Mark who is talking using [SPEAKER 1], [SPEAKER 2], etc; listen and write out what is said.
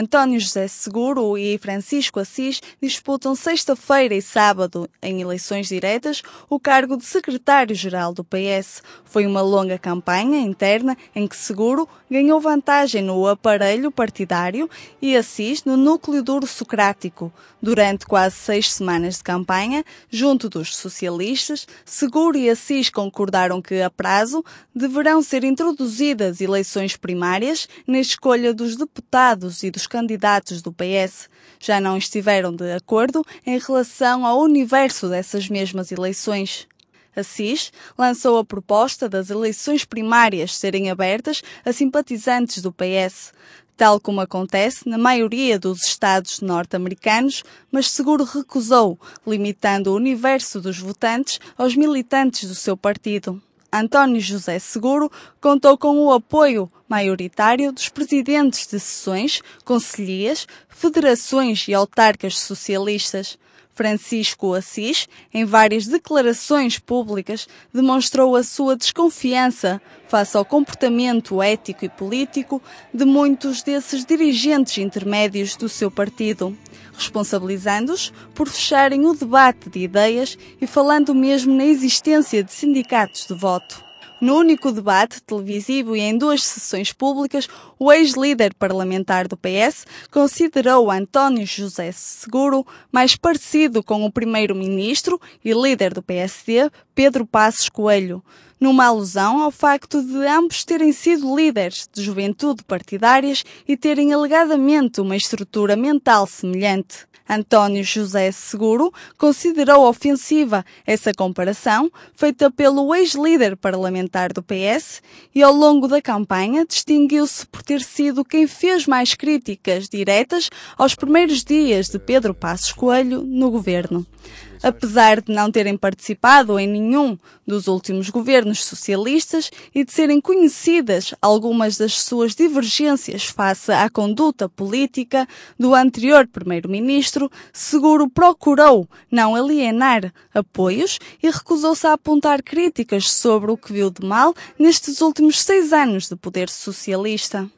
[SPEAKER 1] António José Seguro e Francisco Assis disputam sexta-feira e sábado, em eleições diretas, o cargo de secretário-geral do PS. Foi uma longa campanha interna em que Seguro ganhou vantagem no aparelho partidário e Assis no núcleo duro socrático. Durante quase seis semanas de campanha, junto dos socialistas, Seguro e Assis concordaram que, a prazo, deverão ser introduzidas eleições primárias na escolha dos deputados e dos candidatos do PS já não estiveram de acordo em relação ao universo dessas mesmas eleições. Assis lançou a proposta das eleições primárias serem abertas a simpatizantes do PS, tal como acontece na maioria dos estados norte-americanos, mas Seguro recusou, limitando o universo dos votantes aos militantes do seu partido. António José Seguro contou com o apoio maioritário dos presidentes de sessões, conselheiras, federações e autarcas socialistas. Francisco Assis, em várias declarações públicas, demonstrou a sua desconfiança face ao comportamento ético e político de muitos desses dirigentes intermédios do seu partido, responsabilizando-os por fecharem o debate de ideias e falando mesmo na existência de sindicatos de voto. No único debate televisivo e em duas sessões públicas, o ex-líder parlamentar do PS considerou António José Seguro mais parecido com o primeiro-ministro e líder do PSD, Pedro Passos Coelho numa alusão ao facto de ambos terem sido líderes de juventude partidárias e terem alegadamente uma estrutura mental semelhante. António José Seguro considerou ofensiva essa comparação feita pelo ex-líder parlamentar do PS e, ao longo da campanha, distinguiu-se por ter sido quem fez mais críticas diretas aos primeiros dias de Pedro Passos Coelho no governo apesar de não terem participado em nenhum dos últimos governos socialistas e de serem conhecidas algumas das suas divergências face à conduta política do anterior primeiro-ministro, Seguro procurou não alienar apoios e recusou-se a apontar críticas sobre o que viu de mal nestes últimos seis anos de poder socialista.